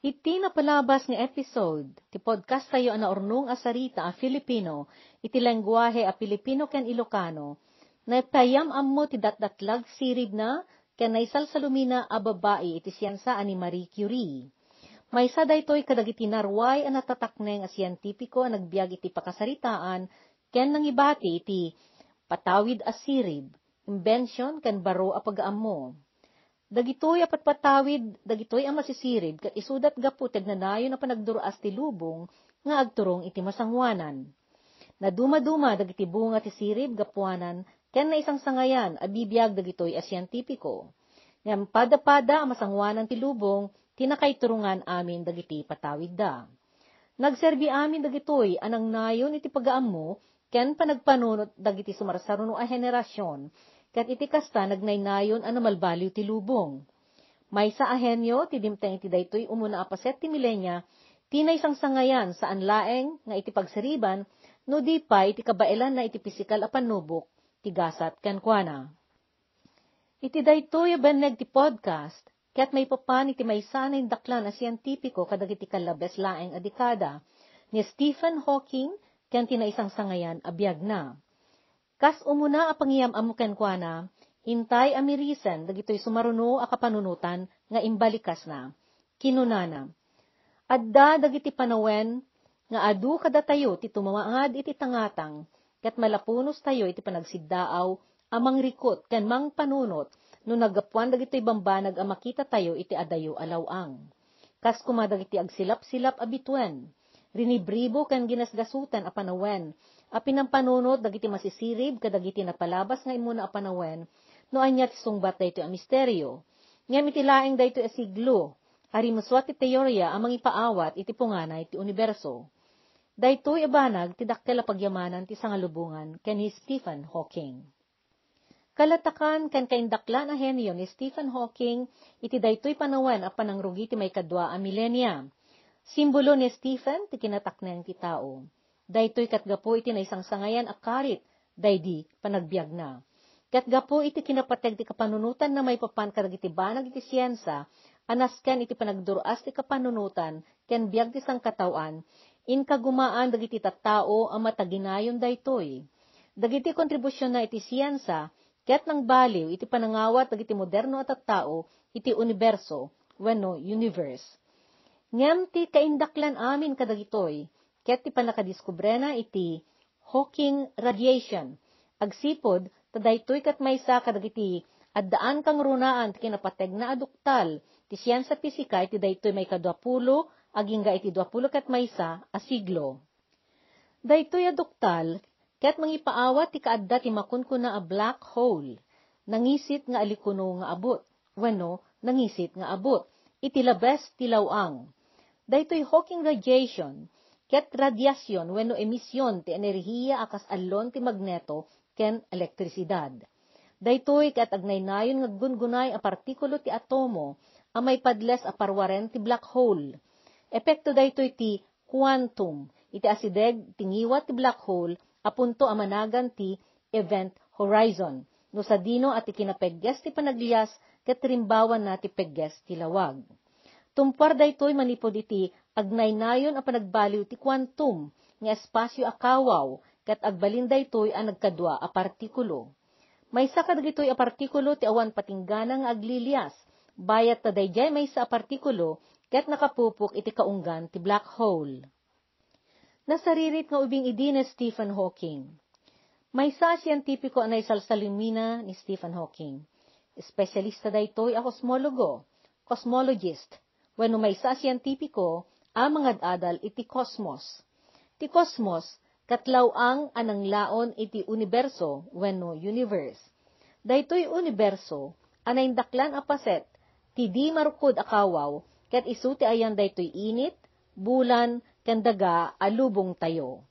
Iti napalabas nga episode, ti podcast tayo na ornung asarita a Filipino, iti lengguwahe a Filipino ken Ilocano, na payam ammo ti datdatlag sirib na, ken naisalsalumina a babae iti siyansa ani Marie Curie. May sa daytoy kadagiti narway ang natatakneng a siyentipiko ang nagbiag iti pakasaritaan, ken nangibati iti patawid a sirib, invention ken baro a pag-ammo. Dagitoy apatpatawid, dagitoy ang masisirid, kat isudat gaputed na nayo na panagduraas ti lubong, nga agturong iti masangwanan. Naduma-duma dagiti bunga ti sirib gapuanan, ken na isang sangayan, abibiyag dagitoy asyantipiko. Ngam pada-pada ang masangwanan ti lubong, tinakay turungan amin dagiti patawid da. Nagserbi amin dagitoy anang nayon iti pagaam mo, ken panagpanunot dagiti sumarsaruno a henerasyon, kat iti kasta nagnaynayon ano malbalyo ti lubong. May sa ahenyo, ti dimteng iti daytoy umuna apaset ti milenya, tinay sang sangayan saan laeng nga iti pagsariban, no di pa iti kabailan na iti pisikal a panubok, ti gasat kankwana. Iti daytoy beneg ti podcast, kaya't may papan iti may sanay daklan na siyentipiko kadag iti kalabes laeng adikada, ni Stephen Hawking, kaya't tinaisang sangayan abiyag na. Kas umuna a pangiyam amu kenkwana, a mirisen, dagitoy sumaruno a kapanunutan, nga imbalikas na, kinunana. Adda dagiti panawen, nga adu kada tayo, ti tumawaad iti tangatang, kat malapunos tayo iti panagsiddaaw, amang rikot, kan mang panunot, no nagapuan dagito'y bamba, nagamakita tayo iti adayo alawang. Kas kumadagiti agsilap-silap abituen, Rinibribo kan ginasgasutan a panawen. a ang dagiti masisirib, kadagiti napalabas nga imuna a panawen, no anya ti sungbat dayto a misteryo. Ngam itilaeng dayto a siglo, ari maswat ti teorya ang mangipaawat iti punganay ti universo. Daytoy ibanag ti dakkel a pagyamanan ti sangalubungan ken ni Stephen Hawking kalatakan kan kaindakla na henyo ni Stephen Hawking iti daytoy panawen a panangrugi ti may kadwa a millennium. Simbolo ni Stephen, ti kinataknen ti tao. Daytoy katgapo iti na isang sangayan akarit, daydi panagbiag na. Katgapo iti kinapateg ti kapanunutan na may papan karag iti banag iti siyensa, anasken iti panagduras ti kapanunutan, ken biag ti sangkatawan, in kagumaan dagiti tattao ang mataginayon daytoy. Dagiti kontribusyon na iti siyensa, ket nang baliw iti panangawat dagiti moderno at tattao iti universo, wenno universe. Ngam ti kaindaklan amin kadagitoy, ket ti panakadiskubrena iti Hawking radiation. Agsipod, tadaytoy kat maysa kadagiti, at daan kang runaan ti kinapateg na aduktal, ti siyensa pisika iti daytoy may kadwapulo, agingga iti dwapulo kat maysa, a siglo. Daytoy aduktal, ket mangipaawa ti kaadda ti na a black hole, nangisit nga alikuno nga abot, wano, nangisit nga abot, iti itilabes tilawang. Daytoy Hawking radiation, ket radiasyon wenno emisyon ti enerhiya akas allon ti magneto ken elektrisidad. Daytoy ket agnaynayon nga gungunay a partikulo ti atomo a may padles a parwaren ti black hole. Epekto daytoy ti quantum iti asideg tingiwa ti black hole apunto a managan ti event horizon. No sa dino at ikinapegges ti panagliyas ket rimbawan na ti pegges ti lawag. Tumpar daytoy manipod iti agnay nayon a panagbaliw ti kwantum nga espasyo akawaw ket agbalin daytoy a nagkadwa a partikulo. Maysa kadagitoy a partikulo ti awan patingganang agliliyas, bayat ta dayjay maysa a partikulo ket nakapupok iti kaunggan ti black hole. Nasaririt nga ubing idi ni Stephen Hawking. Maysa siyentipiko anay salsalimina ni Stephen Hawking. Espesyalista daytoy a kosmologo, cosmologist, When umaysa siyentipiko, mga adadal iti kosmos. Ti kosmos, katlaw ang anang laon iti universo, wenno universe. Daytoy universo, anay daklan a paset, ti di marukod akawaw, ket isu ti ayan daytoy init, bulan, kandaga, alubong tayo.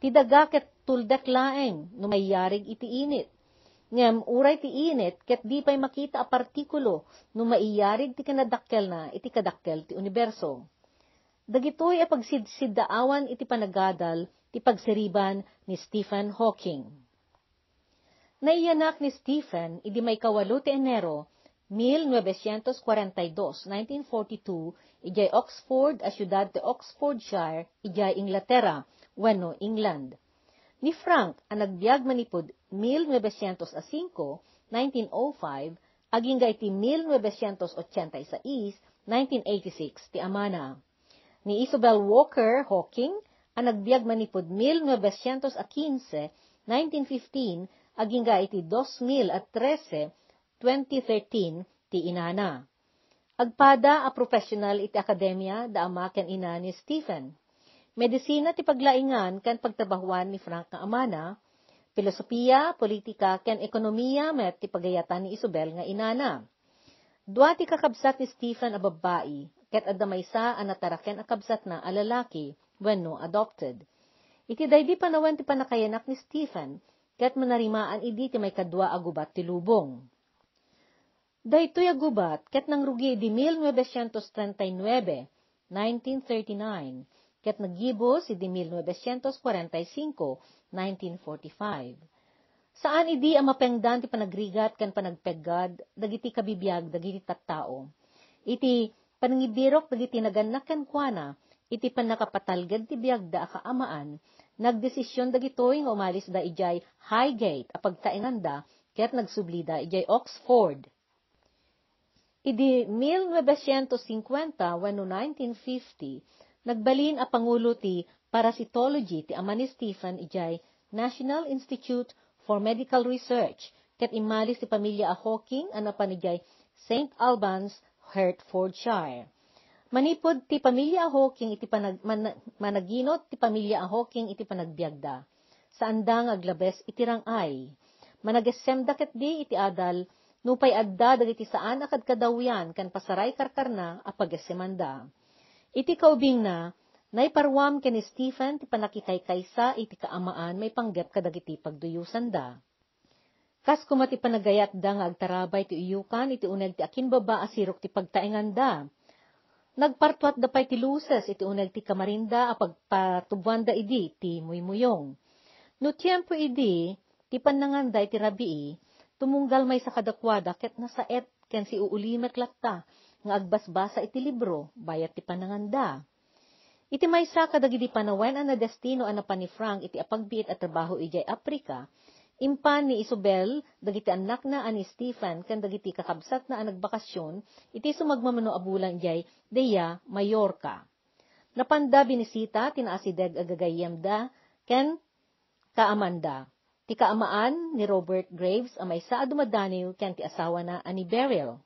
Ti daga ket tuldak laeng, numayarig iti init. Ngem, uray ti init, ket di pa'y makita a partikulo, no maiyarig ti kanadakkel na, iti kadakkel ti universo. Dagitoy a pagsidsidaawan iti panagadal, ti pagsiriban ni Stephen Hawking. Naiyanak ni Stephen, idi may kawalo ti Enero, 1942, 1942, ijay Oxford, a syudad ti Oxfordshire, ijay Inglaterra, wano England. Ni Frank, ang nagbiag manipod 1905, 1905, aging gaiti 1986, 1986, ti amana. Ni Isabel Walker Hawking, ang nagbiag manipod 1915, 1915, aging gaiti 2013, 2013, ti inana. Agpada a professional iti akademya da amaken ina ni Stephen. Medisina ti paglaingan kan pagtabahuan ni Frank na amana, Pilosopiya, politika, ken ekonomiya met ti pagayatan ni Isabel nga inana. Dua ti kakabsat ni Stephen a babae, ket adamaysa a nataraken a kabsat na a lalaki, wenno adopted. Iti daydi panawen ti panakayanak ni Stephen, ket manarimaan idi ti may kadwa a gubat ti lubong. Daytoy a gubat, ket nang rugi di 1939, 1939, Kaya't naggibo si de 1945, 1945. Saan idi ang mapengdan ti panagrigat kan panagpeggad, dagiti kabibiyag, dagiti tattao. Iti panangibirok dagiti naganak kan kuana, iti panakapatalgad ti biyag da kaamaan, nagdesisyon dagitoy nga umalis da ijay Highgate, apagtainan da, ket nagsubli da ijay Oxford. Idi 1950, wano 1950, Nagbalin a Pangulo ti Parasitology ti Amani Stephen ijay National Institute for Medical Research ket imalis ti pamilya a Hawking ana panijay St. Albans, Hertfordshire. Manipod ti pamilya a Hawking iti panag, man, managinot ti pamilya a Hawking iti panagbiagda. Sa andang aglabes itirang ay. Managessem ket di iti adal nupay adda dagiti saan akad kadawyan kan pasaray karkarna a pagasemanda. Iti kaubing na, naiparwam ken ni Stephen, ti panakitay kaysa, iti kaamaan, may panggap kadagiti pagduyusan da. Kas kumati panagayat da nga agtarabay ti uyukan, iti unag ti akin baba asirok ti pagtaingan da. Nagpartuat da pay ti luses, iti unag ti kamarinda, apagpatubuan da idi, ti muymuyong. No tiempo idi, ti pananganda iti rabii, tumunggal may sa kadakwada, ket nasaet, ken si uulimet lakta, nga agbasbasa iti libro, bayat ti pananganda. Iti maysa kadagiti panawen ang destino ang ni Frank iti apagbiit at trabaho ijay Aprika, impan ni Isabel, dagiti anak na ani Stephen, kan dagiti kakabsat na ang nagbakasyon, iti sumagmamano abulan jay, Deya, Mallorca. Napandabi ni Sita, tinaasideg agagayam da, ken kaamanda. Ti kaamaan ni Robert Graves, amay sa adumadaniw, ken ti asawa na ani Beryl.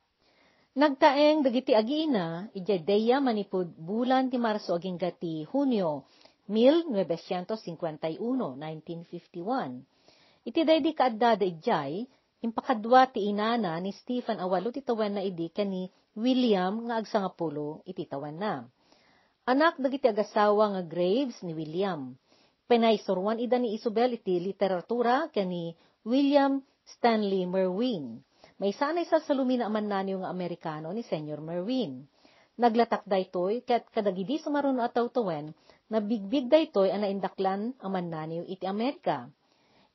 Nagtaeng dagiti agiina, deya manipud bulan ti Marso aging gati Hunyo, 1951, 1951. Iti daydi kaadda da ijay, impakadwa ti inana ni Stephen awalo ti tawen na idi kani William nga agsangapulo iti tawen na. Anak dagiti agasawa nga Graves ni William. Penay Penaysurwan ida ni Isabel iti literatura kani William Stanley Merwin. May sanay sa salumina man naniyo nga Amerikano ni Senyor Merwin. Naglatak daytoy ket kadagidi sumaruno at tawtawen na bigbig daytoy ang naindaklan aman naniyo iti Amerika.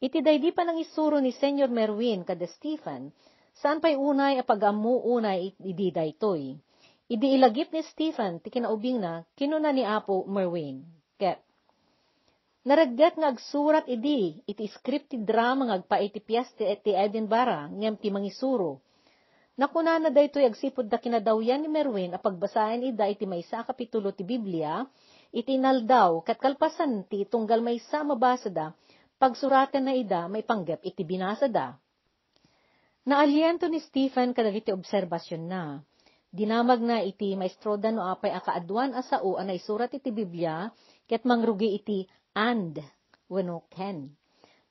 Iti daydi pa nang isuro ni Senyor Merwin kada Stephen saan pa'y unay apagamu unay iti idi daytoy. Idi ilagip ni Stephen ti kinaubing na kinuna ni Apo Merwin. Ket Naraggat nga agsurat idi, iti script ti drama nga agpaitipyas ti, ti Edinburgh, ngem ti mangisuro. Nakuna na dayto agsipod da kinadawyan ni Merwin a pagbasaan ida iti maysa kapitulo ti Biblia, iti naldaw kat kalpasan ti tunggal maysa mabasa da, pagsuratan na ida may panggap iti binasa da. Naaliento ni Stephen kadagiti obserbasyon na. Dinamag na iti maestro da no apay akaadwan asao anay surat iti Biblia, ket mangrugi iti and wano ken.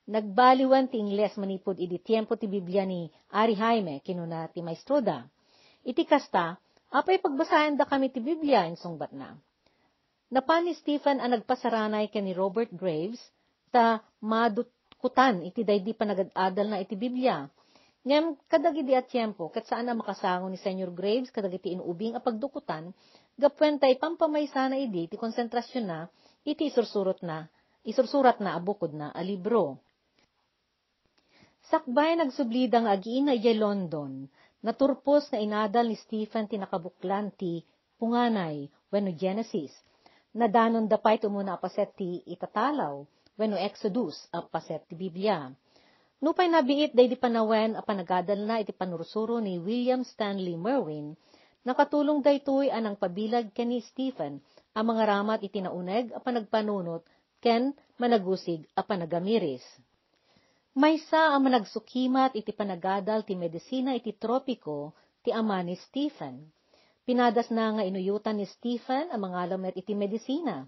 Nagbaliwan ti Ingles manipod idi tiempo ti Biblia ni Ari Jaime kinuna ti maestro da. Iti kasta, apay pagbasayan da kami ti Biblia insungbat na. Napan ni Stephen ang nagpasaranay ken ni Robert Graves ta madutkutan iti daydi pa nagadadal na iti Biblia. Ngem kadagiti at tiempo ket saan na makasangon ni Senyor Graves kadagiti inubing a pagdukutan gapwen pampamaysa na idi ti konsentrasyon na iti isursurot na, isursurat na abukod na a libro. Sakbay nagsublidang agiin na London, naturpos nga inadal ni Stephen tinakabuklan ti punganay, wenno Genesis, nadanon da pay muna apaset ti itatalaw, wenno Exodus, apaset ti Biblia. Nupay nabiit day di panawen a panagadal na iti panursuro ni William Stanley Merwin, nakatulong daytoy anang pabilag ni Stephen ang mga ramat itinauneg, a panagpanunot ken managusig, apan nagamiris. Maysa ang managsukimat iti panagadal ti medisina iti tropiko ti ama ni Stephen. Pinadas na nga inuyutan ni Stephen ang mga lamet iti medisina.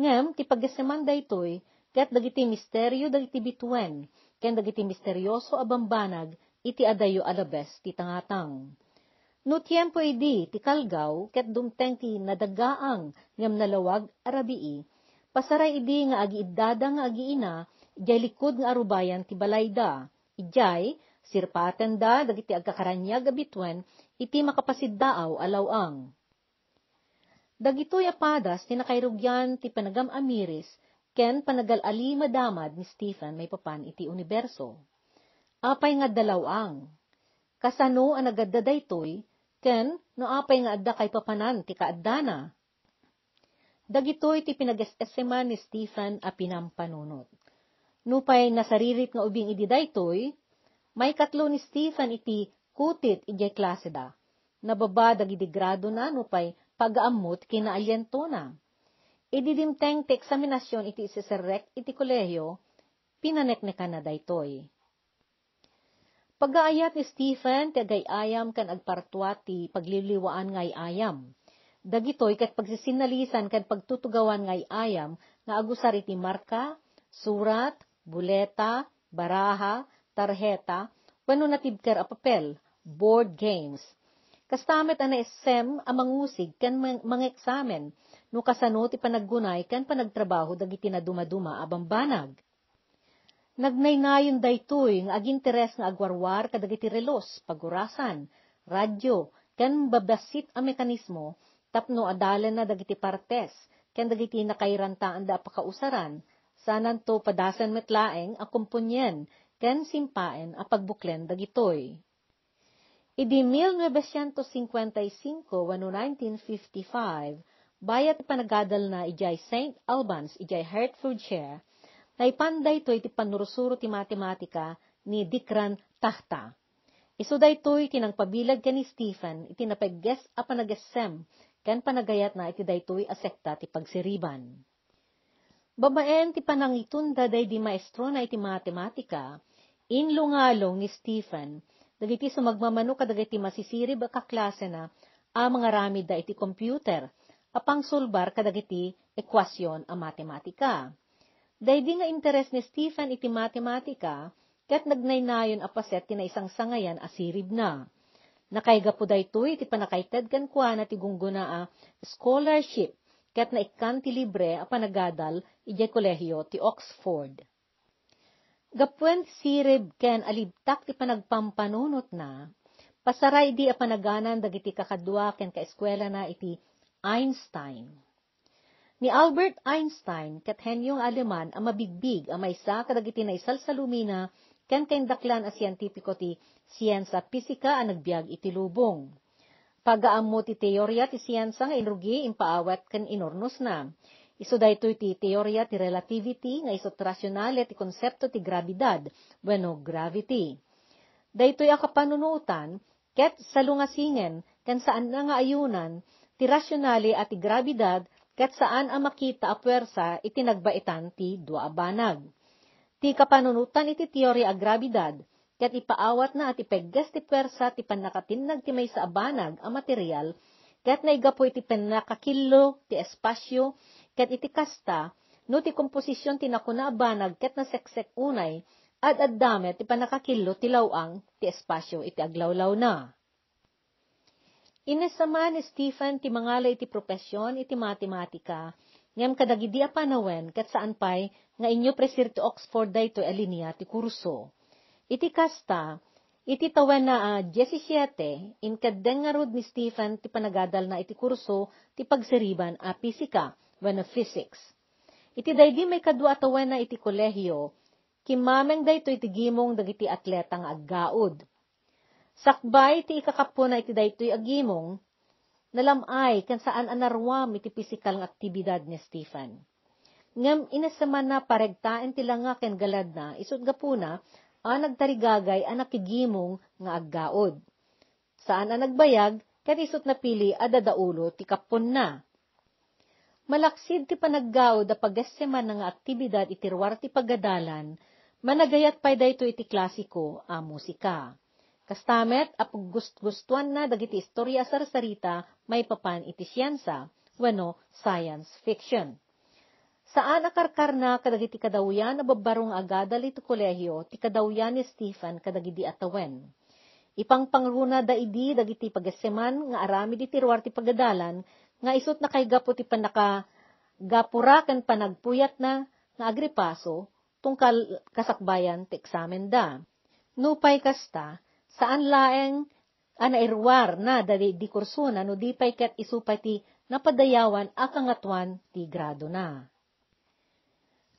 Ngem, ti pagkasaman daytoy, ket dagiti misteryo dagiti bituen, ken dagiti misteryoso abambanag, iti adayo alabes ti tangatang. No tiempo idi, tikalgaw, ket dumtengki nadagaang, ngam nalawag, arabii. Pasaray idi nga agiidada nga agiina, ijay likod nga arubayan ti balayda. Ijay, sirpaten da, dagiti agkakaranya abitwen, iti makapasiddaaw alawang. Dagitoy apadas tinakairugyan ti panagam amiris, ken panagalali madamad ni Stephen may papan iti universo. Apay nga dalawang, kasano ang nagadda daytoy, Ken, apay nga adda kay papanan ti kaadana. Dagitoy ti pinag ni Stephen a pinampanunot. Nupay nasaririt nga ubing idi daytoy, may katlo ni Stephen iti kutit ijay klase da. Nababa dagiti na nupay pag-aamot kinaalyento na. Ididimteng ti eksaminasyon iti isiserek iti kolehiyo, pinaneknekan na daytoy. Pagaayat ni Stephen, kagayayam kan agpartuat ti pagliliwaan ngay ayam. Dagitoy kat pagsisinalisan kan pagtutugawan ngay ayam, nga agusari ti marka, surat, buleta, baraha, tarheta, wano natibker a papel, board games. Kastamit ana SM amangusig kan mga eksamen, no kasano ti panaggunay kan panagtrabaho dagiti na dumaduma abang banag Nagnaynayon daytoy eh, nga aginteres nga agwarwar kadagiti relos, pagurasan, radyo, ken babasit a mekanismo tapno adalan na dagiti partes ken dagiti nakairantaan da pakausaran sanan to padasan metlaeng a kumpunyen ken simpaen a pagbuklen dagitoy. Idi 1955 wano 1955 bayat panagadal na ijay St. Albans ijay Hertfordshire Naipanday to'y iti panurusuro ti matematika ni Dikran Tahta. Iso day to'y tinangpabilag ka ni Stephen, iti napagges a panagesem, ken panagayat na iti daytoy a sekta ti pagsiriban. Babaen ti panangitunda day di maestro na iti matematika, inlungalong ni Stephen, dagiti sumagmamano kadagiti masisirib a kaklase na a mga ramid da iti computer, apang sulbar kadagiti ekwasyon a matematika. Dahil nga interes ni Stephen iti matematika, kat nagnaynayon apaset ti na isang sangayan asirib na. Nakaiga po daytoy iti panakaited kan kwa na ti gungguna a scholarship ket na ikan ti libre a panagadal ijay kolehiyo ti Oxford. Gapwen sirib ken alibtak ti panagpampanunot na, pasaray di a panaganan dagiti kakadwa ken kaeskwela na iti Einstein. Ni Albert Einstein, kathenyong Aleman, ang mabigbig, ang maysa kadagiti na isal sa lumina, ken daklan a siyentipiko ti siyensa pisika ang nagbiag iti lubong. Pagaammo ti teorya ti siyensa nga inrugi impaawat ken inornos na. Iso daytoy ti teorya ti relativity nga iso rasyonal ti konsepto ti gravidad, bueno gravity. Daytoy a kapanunutan ket salungasingen ken saan nga ayunan ti rasyonale at ti gravidad Ket saan ang makita a puwersa itinagbaitan ti dua abanag. Ti kapanunutan iti teori a gravidad, ket ipaawat na at ipegges ti puwersa ti panakatinag ti may sa abanag a material, ket naigapo iti panakakillo ti espasyo, ket iti kasta, no ti komposisyon ti nakuna abanag ket naseksek unay, at addamet ti panakakillo ti lawang ti espasyo iti aglawlaw na. Inasama ni Stephen ti mangalay ti propesyon iti matematika, ngam kadagidi apanawen kat saan pay nga inyo presir ti Oxford dayto alinea ti kurso. Iti kasta, iti tawen na uh, ah, 17, inkadeng nga ni Stephen ti panagadal na iti kurso ti pagsiriban a pisika, when a physics. Iti daydi may kadwa tawen na iti kolehiyo, kimameng dayto iti gimong dagiti atleta nga aggaud Sakbay ti na iti daytoy agimong, nalamay kan saan anarwam iti pisikal nga aktibidad ni Stefan. Ngam inasaman na paregtaan ti langa ken galad na, isod gapuna, a nagtarigagay a nakigimong nga aggaod. Saan a nagbayag, ken isot napili a dadaulo ti kapon na. Malaksid ti panaggaod a pagasiman nga aktibidad itirwar ti pagadalan, managayat pay dayto iti klasiko a musika. Kastamet, apaggustgustuan na dagiti istorya sarsarita, may papan iti siyensa, wano, science fiction. Saan akarkar na kadagiti kadawyan na babarong agadal iti kolehyo, ti kadawyan ni Stephen kadagidi atawen. Ipang pangruna da idi dagiti pagaseman nga arami di tiruar ti pagadalan nga isot na kay gapo ti panaka gapurakan panagpuyat na nga agripaso tungkal kasakbayan ti eksamen da. Nupay kasta saan laeng anairuar na dali di kursuna no di pay ket isupati na padayawan akangatwan ti grado na.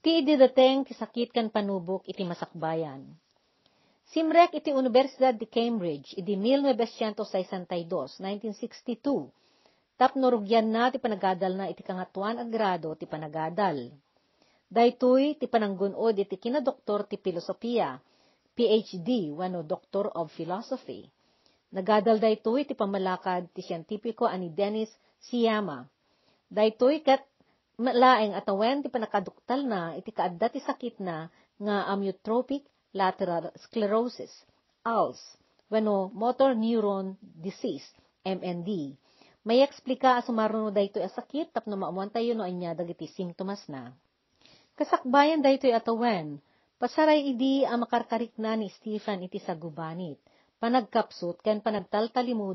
Ti ididateng ti sakit kan panubok iti masakbayan. Simrek iti Universidad di Cambridge iti 1962, 1962, tapno rugyan na ti panagadal na iti kangatuan ang grado ti panagadal. Daytoy ti pananggunod iti kinadoktor ti filosofiya, PhD, wano Doctor of Philosophy. Nagadal daytoy ti pamalakad ti siyentipiko ani Dennis Siyama. Daytoy kat laeng atawen ti panakaduktal na iti kaadda ti sakit na nga amyotrophic lateral sclerosis, ALS, wano motor neuron disease, MND. May eksplika sumaruno daytoy a sakit tapno maamuan tayo no anya dagiti simptomas na. Kasakbayan daytoy atawen Pasaray idi ang makarkarik na ni Stephen iti sagubanit. Panagkapsot ken panagtaltalimu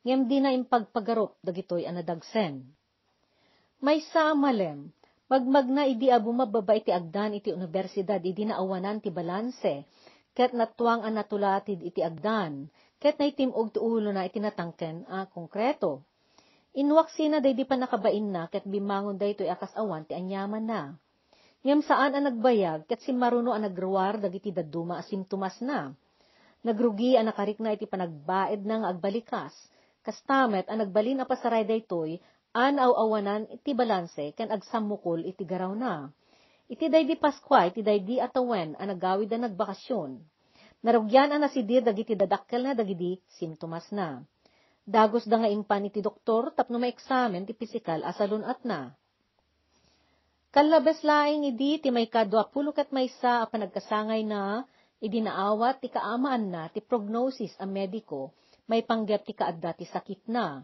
ngem di na impagpagarop dagitoy anadagsen. May sa malem, magmagna na idi abumababa iti agdan iti universidad idi naawanan ti balanse, ket natuang anatulatid iti agdan, ket na itimog tuulo na itinatangken a konkreto. Inwaksina day di pa nakabain na, ket bimangon day to'y akas ti anyaman na Ngam saan ang nagbayag, kat si Maruno ang nagruwar, dagiti daduma asim tumas na. Nagrugi ang nakarik na iti panagbaed ng agbalikas, kastamet ang nagbalin a pasaray daytoy, an awawanan iti balanse, ken agsamukol iti garaw na. Iti day di Paskway, iti day di atawen, ang nagawid ang nagbakasyon. Narugyan ang nasidir dagiti dadakkel na dagiti simptomas na. Dagos da nga impan iti doktor tapno maeksamen ti pisikal asalon at na. Kalabas laing idi ti may kadwapulo kat maysa a panagkasangay na idinaawat ti kaamaan na ti prognosis a mediko may panggap ti kaadda ti sakit na.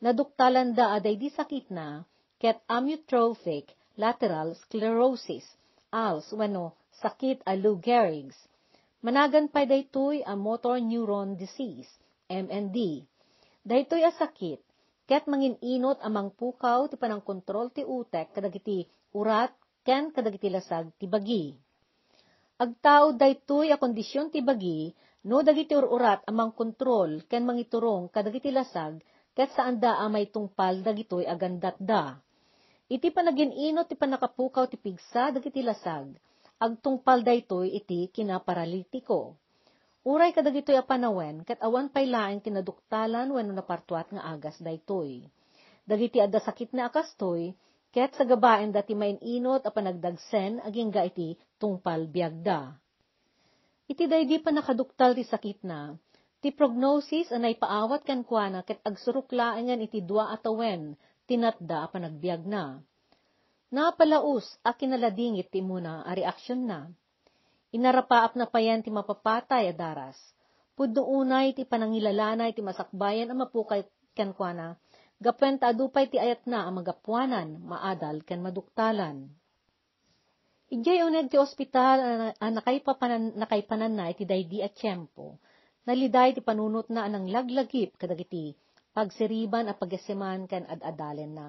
Naduktalan da aday di sakit na ket amyotrophic lateral sclerosis als wano sakit a Lou Gehrig's. Managan pa daytoy a motor neuron disease, MND. Daytoy a sakit Ket mangin inot amang pukaw ti panangkontrol ti utek kadagiti urat ken kadagiti lasag ti bagi. Agtao daytoy a kondisyon ti bagi no dagiti ururat amang kontrol ken mangiturong kadagiti lasag ket saan da amay tungpal dagitoy agandat da. Iti panaginino ti panakapukaw ti pigsa dagiti lasag agtungpal daytoy iti kinaparalitiko. Uray kadag ito'y apanawen, kat awan pay laeng kinaduktalan wenno napartuat nga agas daytoy. Dagiti adda sakit na akastoy, ket sa gabaen dati maininot a panagdagsen aging ga iti tungpal biagda. Iti daydi pa nakaduktal ti sakit na, ti prognosis anay paawat kan kuana ket agsuruklaangan iti dua atawen, tinatda a panagbiag na. Napalaus a kinaladingit ti muna a reaction na. Inarapaap na payan ti mapapatay a adaras. Pudno unay ti panangilalanay ti masakbayan ang mapukay kankwana. Gapwen adupay ti ayat na ang magapwanan, maadal ken maduktalan. Ijay uned ti ospital ang nakaipapanan, nakaipanan na iti daydi at tiyempo. Naliday ti panunot na anang laglagip kadagiti pagsiriban a pagasiman ken adadalen na.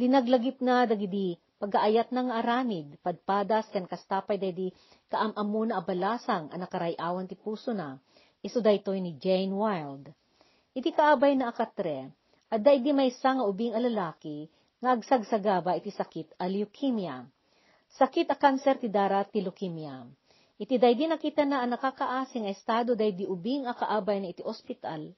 Linaglagip na dagidi pagaayat ng aramid, padpadas, kan kastapay dedi, kaamamo na abalasang, anakarayawan ti puso na, iso daytoy ni Jane Wild. Iti kaabay na akatre, aday di may nga ubing alalaki, nga agsagsagaba iti sakit a leukemia. Sakit a cancer ti dara ti leukemia. Iti daydi nakita na ang nakakaasing a estado daydi ubing a kaabay na iti ospital,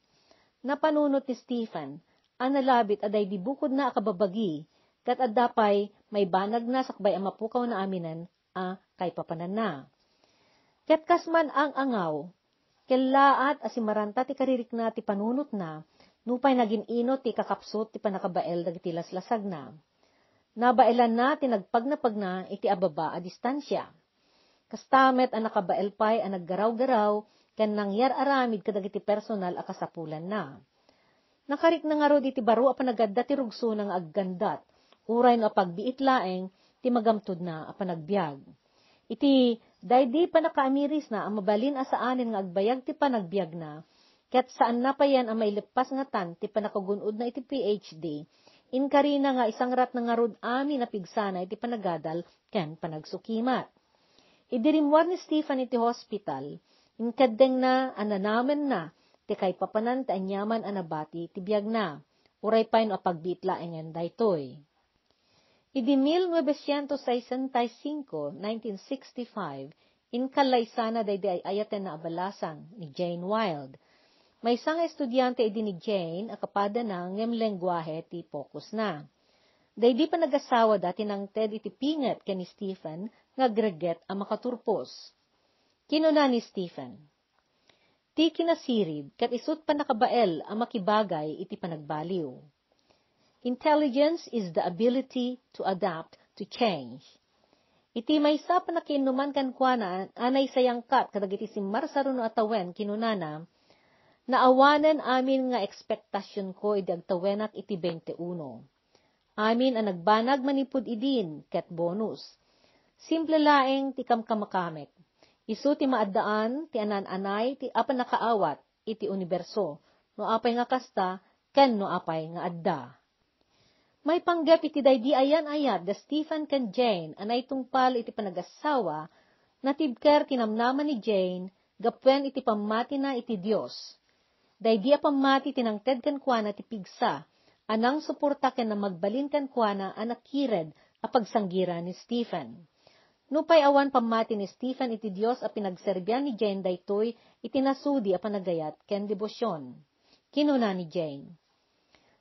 na panunot ni Stephen, analabit aday di bukod na akababagi, kat adapay may banag na sakbay ang mapukaw na aminan a kay papanan na. Ket kasman ang angaw, kellaat asimaranta ti karirik na ti panunot na, nupay naging ino ti kakapsot ti panakabael dagiti laslasag na. Nabailan na tinagpagnapag na iti ababa a distansya. Kastamet ang nakabael pay ang naggaraw-garaw, ken nangyar aramid kadagiti personal a kasapulan na. Nakarik na nga ro diti baro a panagadda ti rugso ng aggandat, uray nga apagbiit laeng, ti magamtod na a apanagbiag. Iti, day di pa nakaamiris na, ang mabalin asaanin nga agbayag ti panagbiag na, ket saan na pa yan ang mailipas nga tan, ti panakagunod na iti PhD, inkarina nga isang rat na nga rod ami na pigsana iti panagadal, ken panagsukimat. Idirimwar ni Stephen iti hospital, inkadeng na, ananamen na, ti kay papanan ti anyaman anabati ti biyag na, uray pa yun apagbitla engen daytoy. Idi 1965, 1965, in day day ayaten na abalasang ni Jane Wilde. May isang estudyante idi ni Jane, akapada na ngem lengguahe ti focus na. Day di pa nagasawa dati ng Ted iti pingat ken ni Stephen nga greget ang makaturpos. Kinuna ni Stephen, Ti kinasirib kat isut pa nakabael ang makibagay iti panagbaliw. Intelligence is the ability to adapt to change. Iti may sa panakinuman kan kuana, anay sayangkat, kadagiti si Marsaruno atawen kinunana, naawanan amin nga ekspektasyon ko idi agtawenak iti 21. Amin ang nagbanag manipud idin, ket bonus. Simple laeng ti kamkamakamek. Isu ti maadaan, ti anan-anay, ti apan nakaawat, iti universo, no apay nga kasta, ken no apay nga adda. May panggap iti daydi ayan ayat da Stephen kan Jane anay tungpal iti panagasawa na tibker tinamnaman ni Jane gapwen iti pamati na iti Dios. Daydi a pamati tinangted kan kuana ti pigsa anang suporta ken na magbalin kan kuana anakired a pagsanggira ni Stephen. Nupay awan pamati ni Stephen iti Dios a pinagserbyan ni Jane daytoy itinasudi a panagayat ken debosyon. Kinuna ni Jane.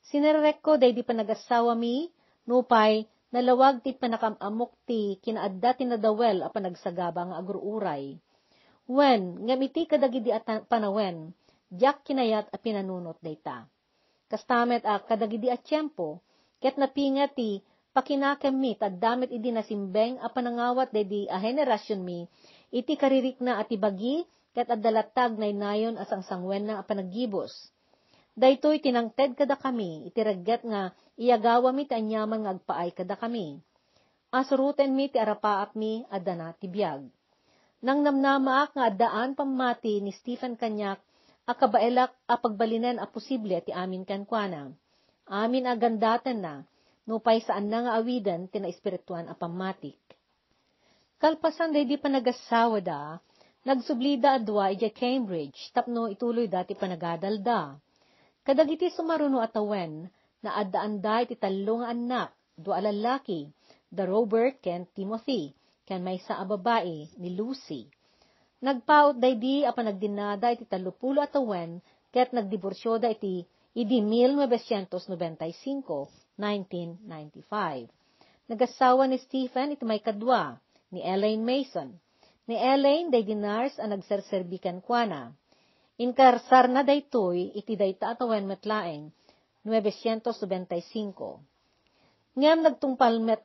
Sinerek ko day di panagasawa mi, nupay, nalawag ti panakamamok ti kinaadda ti nadawel a panagsagaba nga agruuray. Wen, ngamiti kadagidi at panawen, jak kinayat a pinanunot dayta. Kastamet a kadagidi at tiyempo, ket napinga ti pakinakamit at damit idi nasimbeng a panangawat daydi a henerasyon mi, iti karirik na at ibagi, ket adalatag na inayon asang sangwen na a panagibos Daytoy tinangted kada kami, itiragyat nga iagawa mi tanyaman nga agpaay kada kami. Asuruten mi ti arapaap mi adana tibiyag. Nang namnamaak nga daan pamati ni Stephen Kanyak, akabaelak apagbalinen a posible ti amin kankwana. Amin agandatan na, nupay saan na nga awidan tinaespirituan a pamatik. Kalpasan day di panagasawa da, nagsublida adwa ija Cambridge, tapno ituloy dati panagadal da Kadagiti sumaruno at awen, na addaanday ti tallo nga anak, dua lalaki, da Robert ken Timothy, ken may sa ababae ni Lucy. Nagpaot day di a panagdinada iti talupulo atawen, ket nagdiborsyo da iti idi 1995, 1995. Nagasawa ni Stephen iti may kadwa, ni Elaine Mason. Ni Elaine day dinars ang nagserserbikan kwa na. Inkarsar na daytoy, iti dayta atawen metlaeng, 995. Ngam nagtungpal met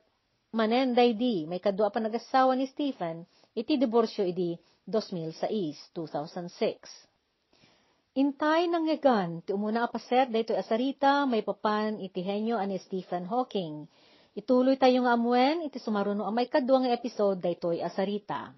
manen daydi, may kadua pa nagasawa ni Stephen, iti diborsyo idi 2006, 2006. Intay nang ngagan, ti umuna a apaset, dayto asarita, may papan iti henyo ani Stephen Hawking. Ituloy tayo nga amwen, iti sumaruno amay kadwa nga episode daytoy asarita.